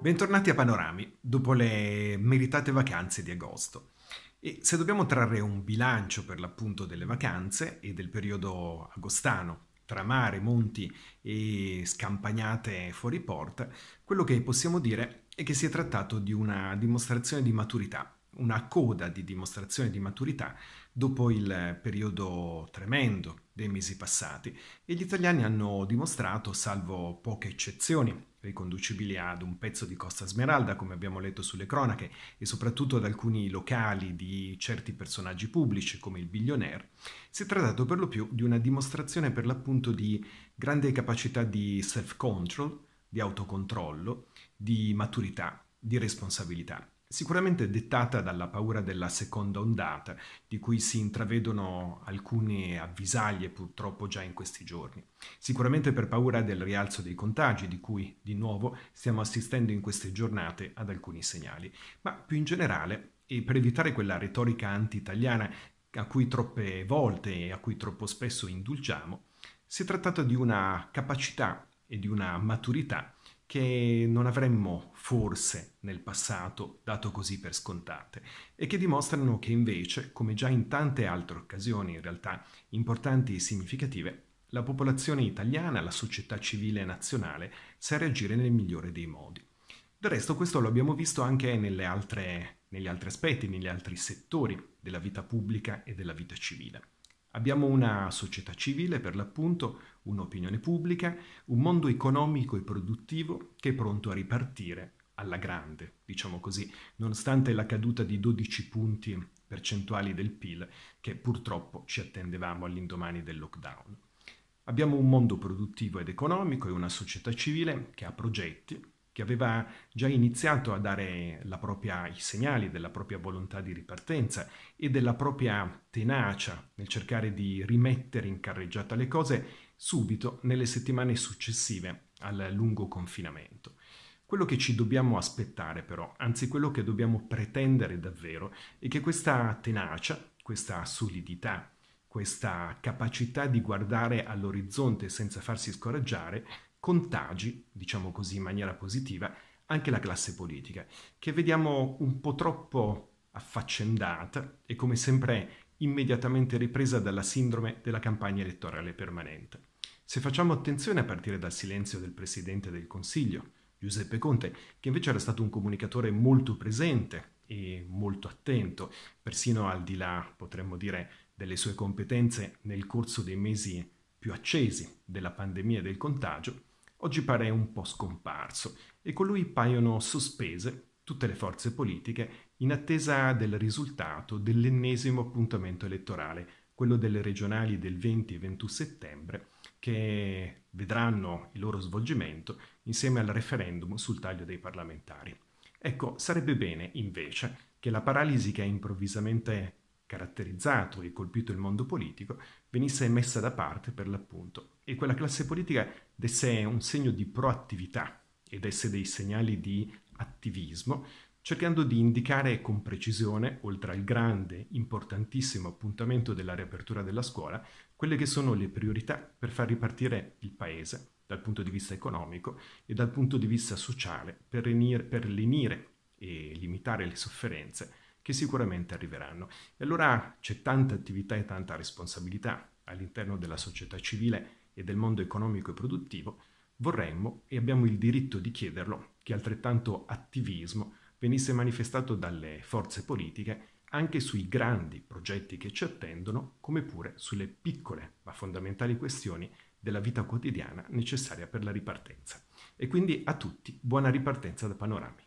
Bentornati a Panorami, dopo le meritate vacanze di agosto. E se dobbiamo trarre un bilancio per l'appunto delle vacanze e del periodo agostano, tra mare, monti e scampagnate fuori porta, quello che possiamo dire è che si è trattato di una dimostrazione di maturità, una coda di dimostrazione di maturità dopo il periodo tremendo dei mesi passati e gli italiani hanno dimostrato, salvo poche eccezioni, riconducibili ad un pezzo di Costa Smeralda, come abbiamo letto sulle cronache, e soprattutto ad alcuni locali di certi personaggi pubblici, come il billionaire, si è trattato per lo più di una dimostrazione per l'appunto di grande capacità di self-control, di autocontrollo, di maturità, di responsabilità sicuramente dettata dalla paura della seconda ondata, di cui si intravedono alcune avvisaglie purtroppo già in questi giorni. Sicuramente per paura del rialzo dei contagi, di cui di nuovo stiamo assistendo in queste giornate ad alcuni segnali, ma più in generale e per evitare quella retorica anti-italiana a cui troppe volte e a cui troppo spesso indulgiamo, si è trattato di una capacità e di una maturità che non avremmo forse nel passato dato così per scontate e che dimostrano che invece, come già in tante altre occasioni in realtà importanti e significative, la popolazione italiana, la società civile nazionale sa reagire nel migliore dei modi. Del resto questo lo abbiamo visto anche altre, negli altri aspetti, negli altri settori della vita pubblica e della vita civile. Abbiamo una società civile, per l'appunto, un'opinione pubblica, un mondo economico e produttivo che è pronto a ripartire alla grande, diciamo così, nonostante la caduta di 12 punti percentuali del PIL che purtroppo ci attendevamo all'indomani del lockdown. Abbiamo un mondo produttivo ed economico e una società civile che ha progetti, che aveva già iniziato a dare propria, i segnali della propria volontà di ripartenza e della propria tenacia nel cercare di rimettere in carreggiata le cose subito nelle settimane successive al lungo confinamento. Quello che ci dobbiamo aspettare però, anzi quello che dobbiamo pretendere davvero, è che questa tenacia, questa solidità, questa capacità di guardare all'orizzonte senza farsi scoraggiare contagi, diciamo così in maniera positiva, anche la classe politica, che vediamo un po' troppo affaccendata e come sempre immediatamente ripresa dalla sindrome della campagna elettorale permanente. Se facciamo attenzione a partire dal silenzio del Presidente del Consiglio, Giuseppe Conte, che invece era stato un comunicatore molto presente e molto attento, persino al di là, potremmo dire, delle sue competenze nel corso dei mesi più accesi della pandemia e del contagio, oggi pare un po' scomparso e con lui paiono sospese tutte le forze politiche in attesa del risultato dell'ennesimo appuntamento elettorale, quello delle regionali del 20 e 21 settembre, che vedranno il loro svolgimento insieme al referendum sul taglio dei parlamentari. Ecco, sarebbe bene invece che la paralisi che ha improvvisamente caratterizzato e colpito il mondo politico, venisse messa da parte per l'appunto. E quella classe politica desse un segno di proattività e desse dei segnali di attivismo, cercando di indicare con precisione, oltre al grande, importantissimo appuntamento della riapertura della scuola, quelle che sono le priorità per far ripartire il Paese dal punto di vista economico e dal punto di vista sociale per lenire, per lenire e limitare le sofferenze che sicuramente arriveranno. E allora c'è tanta attività e tanta responsabilità all'interno della società civile e del mondo economico e produttivo, vorremmo e abbiamo il diritto di chiederlo che altrettanto attivismo venisse manifestato dalle forze politiche anche sui grandi progetti che ci attendono, come pure sulle piccole ma fondamentali questioni della vita quotidiana necessaria per la ripartenza. E quindi a tutti buona ripartenza da Panorami.